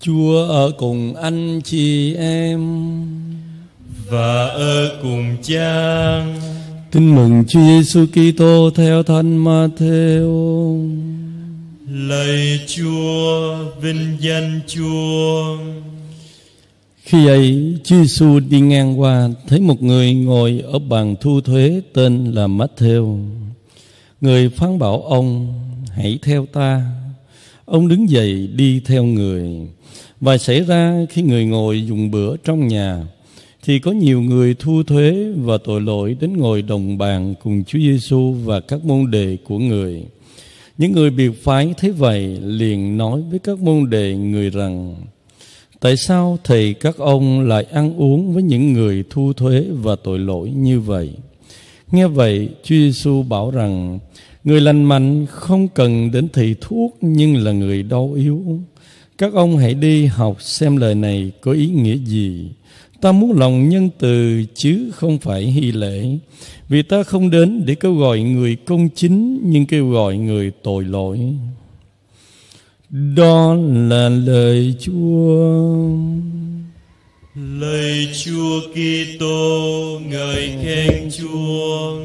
Chúa ở cùng anh chị em và ở cùng cha. Tin mừng Chúa Giêsu Kitô theo Thánh Matthew. Lạy Chúa, vinh danh Chúa. Khi ấy, Chúa Giêsu đi ngang qua thấy một người ngồi ở bàn thu thuế tên là Matthew. Người phán bảo ông: "Hãy theo ta." Ông đứng dậy đi theo người và xảy ra khi người ngồi dùng bữa trong nhà thì có nhiều người thu thuế và tội lỗi đến ngồi đồng bàn cùng Chúa Giêsu và các môn đệ của người. Những người biệt phái thấy vậy liền nói với các môn đệ người rằng Tại sao thầy các ông lại ăn uống với những người thu thuế và tội lỗi như vậy? Nghe vậy, Chúa Giêsu bảo rằng Người lành mạnh không cần đến thầy thuốc nhưng là người đau yếu các ông hãy đi học xem lời này có ý nghĩa gì. Ta muốn lòng nhân từ chứ không phải hy lễ. Vì ta không đến để kêu gọi người công chính nhưng kêu gọi người tội lỗi. Đó là lời Chúa. Lời Chúa Kitô ngợi khen Chúa.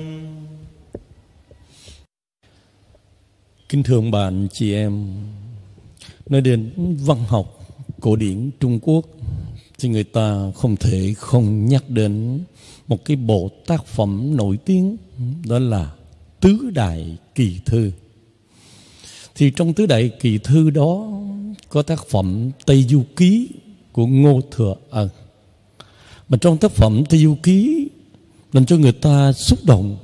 Kính thưa bạn chị em, nói đến văn học cổ điển Trung Quốc thì người ta không thể không nhắc đến một cái bộ tác phẩm nổi tiếng đó là Tứ Đại Kỳ Thư. Thì trong Tứ Đại Kỳ Thư đó có tác phẩm Tây Du Ký của Ngô Thừa Ân. mà trong tác phẩm Tây Du Ký làm cho người ta xúc động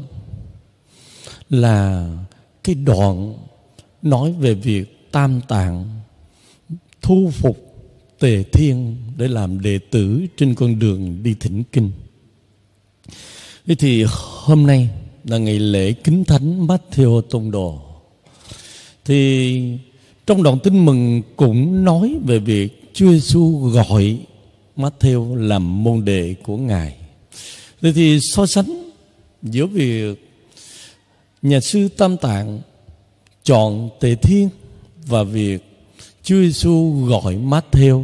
là cái đoạn nói về việc tam tạng thu phục tề thiên để làm đệ tử trên con đường đi thỉnh kinh thế thì hôm nay là ngày lễ kính thánh Matthew Tông Đồ thì trong đoạn tin mừng cũng nói về việc Chúa Giêsu gọi Matthew làm môn đệ của Ngài. Thế thì so sánh giữa việc nhà sư Tam Tạng chọn Tề Thiên và việc Chúa Giêsu gọi Matthew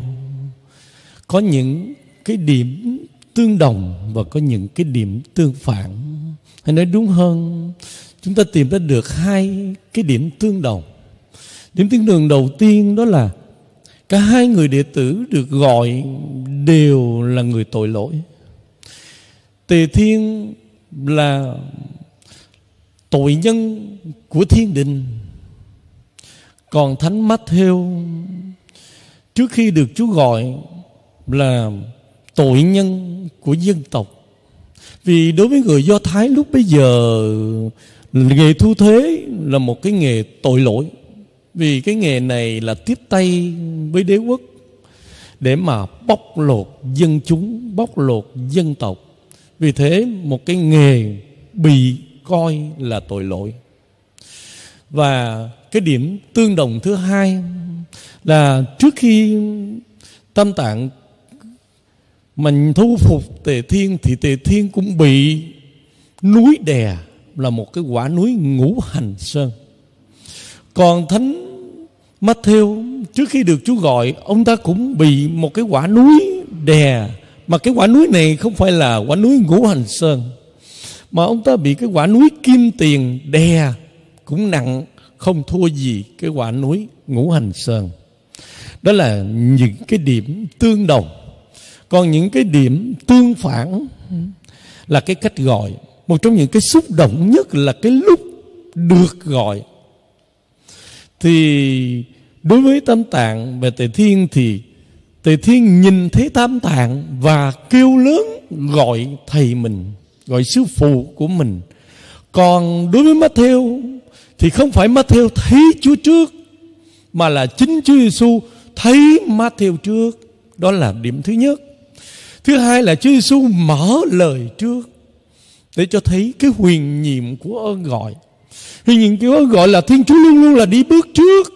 có những cái điểm tương đồng và có những cái điểm tương phản. Hay nói đúng hơn, chúng ta tìm ra được hai cái điểm tương đồng. Điểm tương đồng đầu tiên đó là cả hai người đệ tử được gọi đều là người tội lỗi. Tề Thiên là tội nhân của thiên đình còn thánh Matthew trước khi được Chúa gọi là tội nhân của dân tộc vì đối với người Do Thái lúc bây giờ nghề thu thuế là một cái nghề tội lỗi vì cái nghề này là tiếp tay với đế quốc để mà bóc lột dân chúng bóc lột dân tộc vì thế một cái nghề bị coi là tội lỗi và cái điểm tương đồng thứ hai là trước khi tâm tạng mình thu phục tề thiên thì tề thiên cũng bị núi đè là một cái quả núi ngũ hành sơn còn thánh Matthew trước khi được Chúa gọi ông ta cũng bị một cái quả núi đè mà cái quả núi này không phải là quả núi ngũ hành sơn mà ông ta bị cái quả núi kim tiền đè cũng nặng không thua gì cái quả núi ngũ hành sơn đó là những cái điểm tương đồng còn những cái điểm tương phản là cái cách gọi một trong những cái xúc động nhất là cái lúc được gọi thì đối với tam tạng về tề thiên thì tề thiên nhìn thấy tam tạng và kêu lớn gọi thầy mình gọi sư phụ của mình còn đối với mắt Matthew thì không phải Matthew thấy Chúa trước mà là chính Chúa Giêsu thấy Matthew trước. Đó là điểm thứ nhất. Thứ hai là Chúa Giêsu mở lời trước để cho thấy cái huyền nhiệm của ơn gọi. Huyền nhiệm cái ơn gọi là Thiên Chúa luôn luôn là đi bước trước.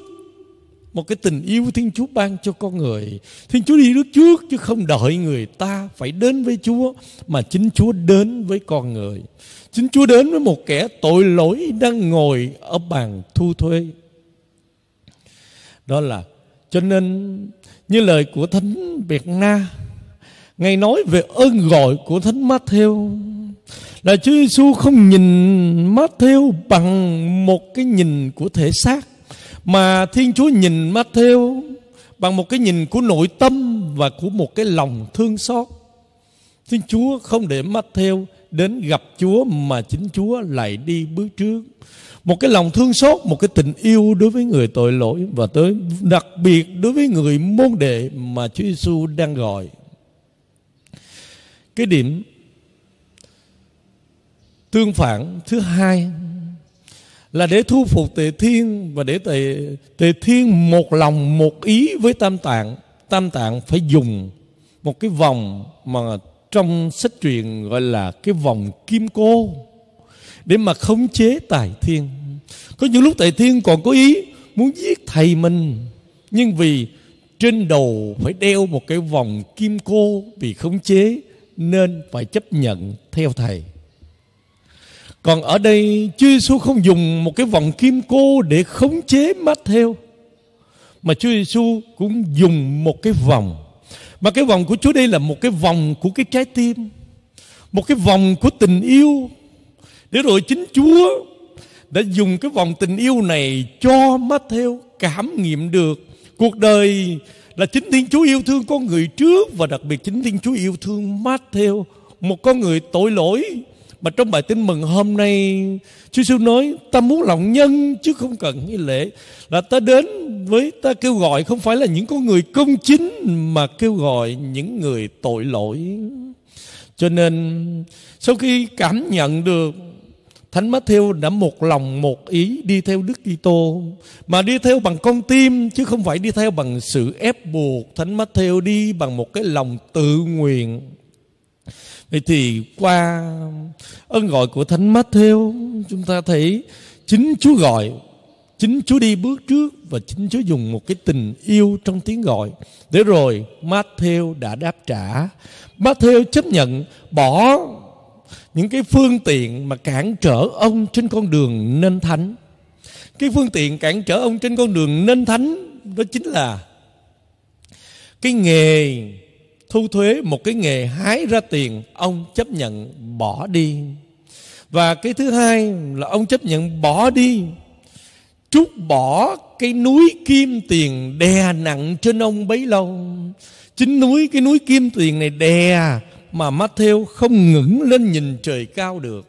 Một cái tình yêu Thiên Chúa ban cho con người Thiên Chúa đi bước trước Chứ không đợi người ta phải đến với Chúa Mà chính Chúa đến với con người Chính Chúa đến với một kẻ tội lỗi đang ngồi ở bàn thu thuế. Đó là cho nên như lời của Thánh Việt Na Ngài nói về ơn gọi của Thánh Matthew là Chúa Giêsu không nhìn Matthew bằng một cái nhìn của thể xác mà Thiên Chúa nhìn Matthew bằng một cái nhìn của nội tâm và của một cái lòng thương xót. Thiên Chúa không để Matthew đến gặp Chúa mà chính Chúa lại đi bước trước. Một cái lòng thương xót, một cái tình yêu đối với người tội lỗi và tới đặc biệt đối với người môn đệ mà Chúa Giêsu đang gọi. Cái điểm tương phản thứ hai là để thu phục tề thiên và để tề tề thiên một lòng một ý với tam tạng tam tạng phải dùng một cái vòng mà trong sách truyền gọi là cái vòng kim cô để mà khống chế tài thiên có những lúc tài thiên còn có ý muốn giết thầy mình nhưng vì trên đầu phải đeo một cái vòng kim cô vì khống chế nên phải chấp nhận theo thầy còn ở đây Chúa Giêsu không dùng một cái vòng kim cô để khống chế theo mà Chúa Giêsu cũng dùng một cái vòng mà cái vòng của Chúa đây là một cái vòng của cái trái tim Một cái vòng của tình yêu Để rồi chính Chúa đã dùng cái vòng tình yêu này cho Matthew cảm nghiệm được cuộc đời là chính Thiên Chúa yêu thương con người trước và đặc biệt chính Thiên Chúa yêu thương Matthew một con người tội lỗi mà trong bài tin mừng hôm nay Chúa Giêsu nói ta muốn lòng nhân chứ không cần nghi lễ Là ta đến với ta kêu gọi không phải là những con người công chính Mà kêu gọi những người tội lỗi Cho nên sau khi cảm nhận được Thánh Matthew đã một lòng một ý đi theo Đức Kitô mà đi theo bằng con tim chứ không phải đi theo bằng sự ép buộc. Thánh Matthew đi bằng một cái lòng tự nguyện. Vậy thì qua ơn gọi của Thánh Matthew chúng ta thấy chính Chúa gọi, chính Chúa đi bước trước và chính Chúa dùng một cái tình yêu trong tiếng gọi. Để rồi Matthew đã đáp trả. Matthew chấp nhận bỏ những cái phương tiện mà cản trở ông trên con đường nên thánh. Cái phương tiện cản trở ông trên con đường nên thánh đó chính là cái nghề thu thuế một cái nghề hái ra tiền ông chấp nhận bỏ đi và cái thứ hai là ông chấp nhận bỏ đi trút bỏ cái núi kim tiền đè nặng trên ông bấy lâu chính núi cái núi kim tiền này đè mà Matthew không ngẩng lên nhìn trời cao được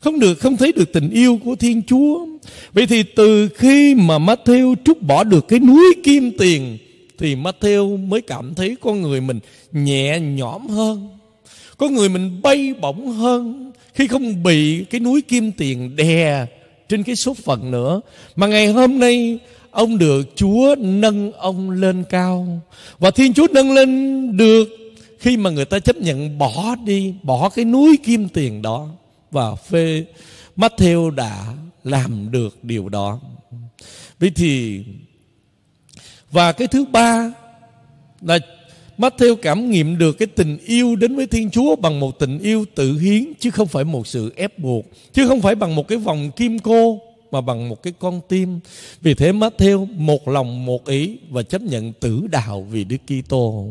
không được không thấy được tình yêu của Thiên Chúa vậy thì từ khi mà Matthew trút bỏ được cái núi kim tiền thì Matthew mới cảm thấy con người mình nhẹ nhõm hơn con người mình bay bổng hơn khi không bị cái núi kim tiền đè trên cái số phận nữa mà ngày hôm nay ông được Chúa nâng ông lên cao và Thiên Chúa nâng lên được khi mà người ta chấp nhận bỏ đi bỏ cái núi kim tiền đó và phê Matthew đã làm được điều đó Vì thì và cái thứ ba là Matthew cảm nghiệm được cái tình yêu đến với Thiên Chúa bằng một tình yêu tự hiến chứ không phải một sự ép buộc, chứ không phải bằng một cái vòng kim cô mà bằng một cái con tim. Vì thế Matthew một lòng một ý và chấp nhận tử đạo vì Đức Kitô.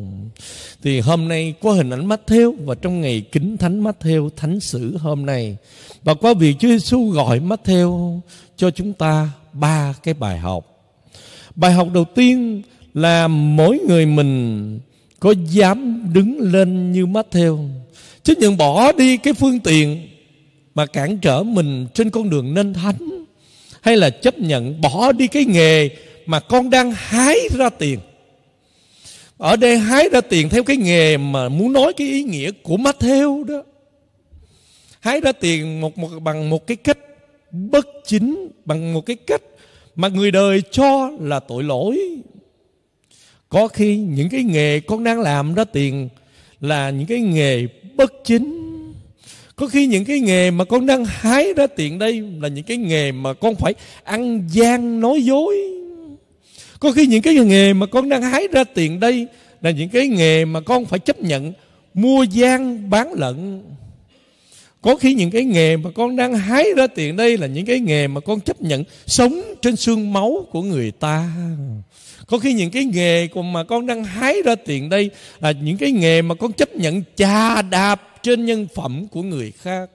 Thì hôm nay qua hình ảnh Matthew và trong ngày kính thánh Matthew thánh sử hôm nay và qua việc Chúa Giêsu gọi Matthew cho chúng ta ba cái bài học Bài học đầu tiên là mỗi người mình có dám đứng lên như Matthew chứ nhận bỏ đi cái phương tiện mà cản trở mình trên con đường nên thánh hay là chấp nhận bỏ đi cái nghề mà con đang hái ra tiền ở đây hái ra tiền theo cái nghề mà muốn nói cái ý nghĩa của Matthew đó hái ra tiền một, một bằng một cái cách bất chính bằng một cái cách mà người đời cho là tội lỗi có khi những cái nghề con đang làm ra tiền là những cái nghề bất chính có khi những cái nghề mà con đang hái ra tiền đây là những cái nghề mà con phải ăn gian nói dối có khi những cái nghề mà con đang hái ra tiền đây là những cái nghề mà con phải chấp nhận mua gian bán lận có khi những cái nghề mà con đang hái ra tiền đây là những cái nghề mà con chấp nhận sống trên xương máu của người ta có khi những cái nghề mà con đang hái ra tiền đây là những cái nghề mà con chấp nhận chà đạp trên nhân phẩm của người khác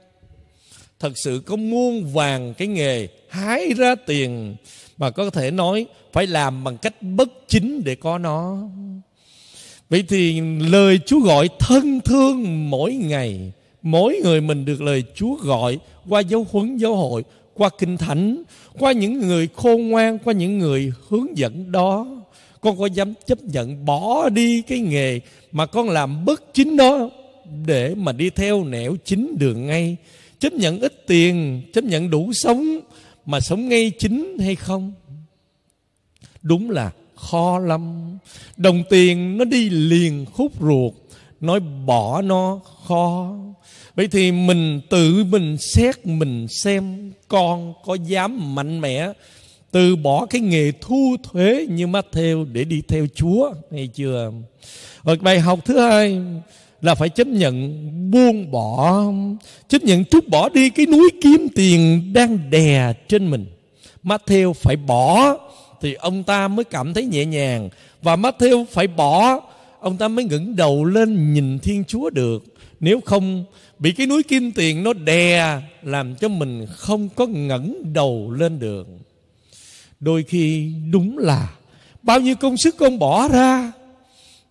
thật sự có muôn vàng cái nghề hái ra tiền mà có thể nói phải làm bằng cách bất chính để có nó vậy thì lời chúa gọi thân thương mỗi ngày mỗi người mình được lời Chúa gọi qua dấu huấn giáo hội, qua kinh thánh, qua những người khôn ngoan, qua những người hướng dẫn đó. Con có dám chấp nhận bỏ đi cái nghề mà con làm bất chính đó để mà đi theo nẻo chính đường ngay. Chấp nhận ít tiền, chấp nhận đủ sống mà sống ngay chính hay không? Đúng là khó lắm. Đồng tiền nó đi liền khúc ruột, nói bỏ nó khó Vậy thì mình tự mình xét mình xem con có dám mạnh mẽ từ bỏ cái nghề thu thuế như Matthew để đi theo Chúa hay chưa? Rồi bài học thứ hai là phải chấp nhận buông bỏ, chấp nhận trút bỏ đi cái núi kiếm tiền đang đè trên mình. Matthew phải bỏ thì ông ta mới cảm thấy nhẹ nhàng và Matthew phải bỏ ông ta mới ngẩng đầu lên nhìn thiên chúa được nếu không bị cái núi kim tiền nó đè làm cho mình không có ngẩng đầu lên được đôi khi đúng là bao nhiêu công sức con bỏ ra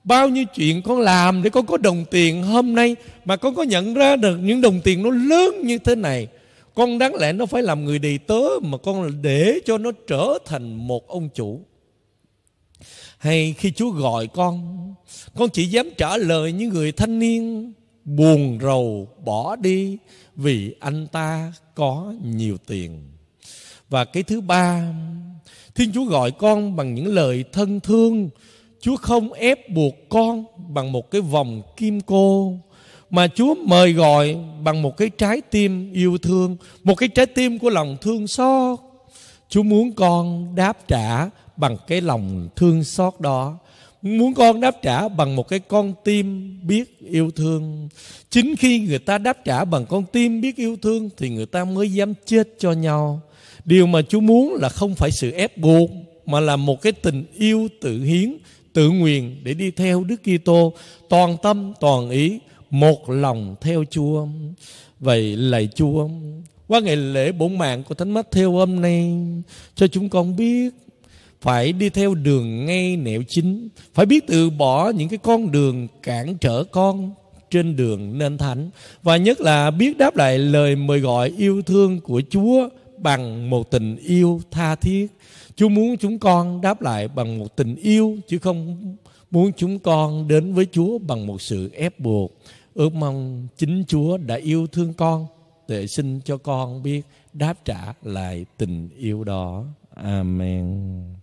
bao nhiêu chuyện con làm để con có đồng tiền hôm nay mà con có nhận ra được những đồng tiền nó lớn như thế này con đáng lẽ nó phải làm người đầy tớ mà con để cho nó trở thành một ông chủ hay khi Chúa gọi con con chỉ dám trả lời những người thanh niên buồn rầu bỏ đi vì anh ta có nhiều tiền và cái thứ ba Thiên Chúa gọi con bằng những lời thân thương Chúa không ép buộc con bằng một cái vòng kim cô Mà Chúa mời gọi bằng một cái trái tim yêu thương Một cái trái tim của lòng thương xót Chúa muốn con đáp trả bằng cái lòng thương xót đó muốn con đáp trả bằng một cái con tim biết yêu thương chính khi người ta đáp trả bằng con tim biết yêu thương thì người ta mới dám chết cho nhau điều mà chú muốn là không phải sự ép buộc mà là một cái tình yêu tự hiến tự nguyện để đi theo đức kitô toàn tâm toàn ý một lòng theo chúa vậy lạy chúa qua ngày lễ bổn mạng của thánh mắt theo hôm nay cho chúng con biết phải đi theo đường ngay nẻo chính phải biết từ bỏ những cái con đường cản trở con trên đường nên thánh và nhất là biết đáp lại lời mời gọi yêu thương của Chúa bằng một tình yêu tha thiết. Chúa muốn chúng con đáp lại bằng một tình yêu chứ không muốn chúng con đến với Chúa bằng một sự ép buộc. Ước mong chính Chúa đã yêu thương con để xin cho con biết đáp trả lại tình yêu đó. Amen.